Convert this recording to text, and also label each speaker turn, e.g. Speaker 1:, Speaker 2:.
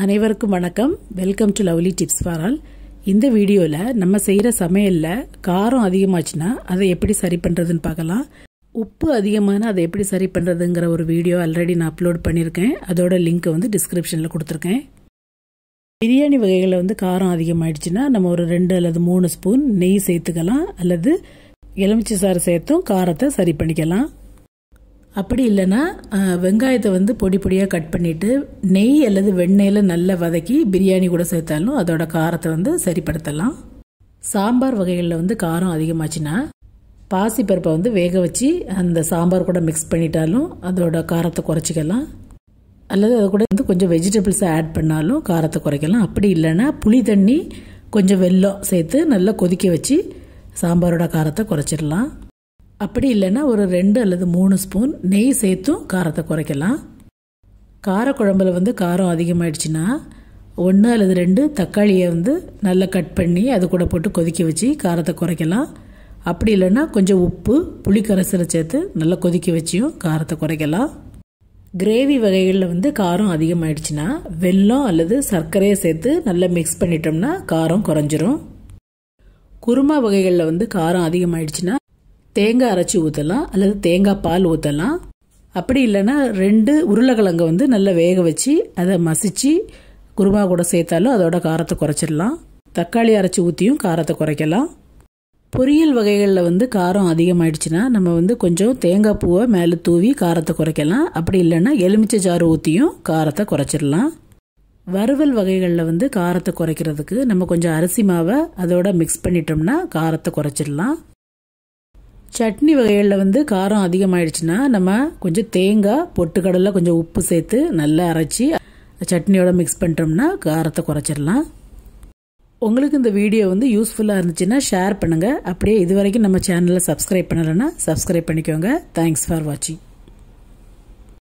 Speaker 1: அனைவருக்கும் வணக்கம் welcome to lovely tips for all இந்த வீடியோவில் நம்ம செய்கிற சமையலில் காரம் அதிகமாச்சுன்னா அதை எப்படி சரி பண்ணுறதுன்னு பார்க்கலாம் உப்பு அதிகமான அதை எப்படி சரி பண்ணுறதுங்கிற ஒரு வீடியோ ஆல்ரெடி நான் அப்லோட் பண்ணியிருக்கேன் அதோட லிங்க் வந்து டிஸ்கிரிப்ஷனில் கொடுத்துருக்கேன் பிரியாணி வகைகளில் வந்து காரம் அதிகமாகிடுச்சுன்னா நம்ம ஒரு ரெண்டு அல்லது மூணு ஸ்பூன் நெய் சேர்த்துக்கலாம் அல்லது எலுமிச்சை சாறு சேர்த்தும் காரத்தை சரி பண்ணிக்கலாம் அப்படி இல்லைன்னா வெங்காயத்தை வந்து பொடி பொடியாக கட் பண்ணிவிட்டு நெய் அல்லது வெண்ணெயில் நல்லா வதக்கி பிரியாணி கூட சேர்த்தாலும் அதோட காரத்தை வந்து சரிப்படுத்தலாம் சாம்பார் வகைகளில் வந்து காரம் அதிகமாச்சுன்னா பாசிப்பருப்பை வந்து வேக வச்சு அந்த சாம்பார் கூட மிக்ஸ் பண்ணிட்டாலும் அதோட காரத்தை குறைச்சிக்கலாம் அல்லது அது கூட வந்து கொஞ்சம் வெஜிடபிள்ஸை ஆட் பண்ணாலும் காரத்தை குறைக்கலாம் அப்படி இல்லைன்னா புளி தண்ணி கொஞ்சம் வெல்லம் சேர்த்து நல்லா கொதிக்க வச்சு சாம்பாரோட காரத்தை குறைச்சிடலாம் அப்படி இல்லைன்னா ஒரு ரெண்டு அல்லது மூணு ஸ்பூன் நெய் சேர்த்தும் காரத்தை குறைக்கலாம் காரக்குழம்புல வந்து காரம் அதிகமாயிடுச்சுன்னா ஒன்று அல்லது ரெண்டு தக்காளியை வந்து நல்லா கட் பண்ணி அது கூட போட்டு கொதிக்க வச்சு காரத்தை குறைக்கலாம் அப்படி இல்லைன்னா கொஞ்சம் உப்பு புளி சேர்த்து நல்லா கொதிக்க வச்சியும் காரத்தை குறைக்கலாம் கிரேவி வகைகளில் வந்து காரம் அதிகமாயிடுச்சுன்னா வெல்லம் அல்லது சர்க்கரையை சேர்த்து நல்லா மிக்ஸ் பண்ணிட்டோம்னா காரம் குறைஞ்சிரும் குருமா வகைகளில் வந்து காரம் அதிகமாயிடுச்சுன்னா தேங்காய் அரைச்சி ஊற்றலாம் அல்லது தேங்காய் பால் ஊற்றலாம் அப்படி இல்லைன்னா ரெண்டு உருளைக்கிழங்கை வந்து நல்லா வேக வச்சு அதை மசித்து குருமா கூட சேர்த்தாலும் அதோட காரத்தை குறைச்சிடலாம் தக்காளி அரைச்சி ஊற்றியும் காரத்தை குறைக்கலாம் பொரியல் வகைகளில் வந்து காரம் அதிகமாயிடுச்சுன்னா நம்ம வந்து கொஞ்சம் தேங்காய் பூவை மேலே தூவி காரத்தை குறைக்கலாம் அப்படி இல்லைன்னா எலுமிச்சை சாறு ஊற்றியும் காரத்தை குறைச்சிடலாம் வறுவல் வகைகளில் வந்து காரத்தை குறைக்கிறதுக்கு நம்ம கொஞ்சம் அரிசி மாவை அதோட மிக்ஸ் பண்ணிட்டோம்னா காரத்தை குறைச்சிடலாம் சட்னி வகைகளில் வந்து காரம் அதிகமாயிடுச்சுன்னா நம்ம கொஞ்சம் தேங்காய் பொட்டுக்கடலை கொஞ்சம் உப்பு சேர்த்து நல்லா அரைச்சி சட்னியோட மிக்ஸ் பண்ணிட்டோம்னா காரத்தை குறைச்சிடலாம் உங்களுக்கு இந்த வீடியோ வந்து யூஸ்ஃபுல்லாக இருந்துச்சுன்னா ஷேர் பண்ணுங்கள் அப்படியே இது வரைக்கும் நம்ம சேனலில் சப்ஸ்கிரைப் பண்ணலைன்னா சப்ஸ்கிரைப் பண்ணிக்கோங்க தேங்க்ஸ் ஃபார் வாட்சிங்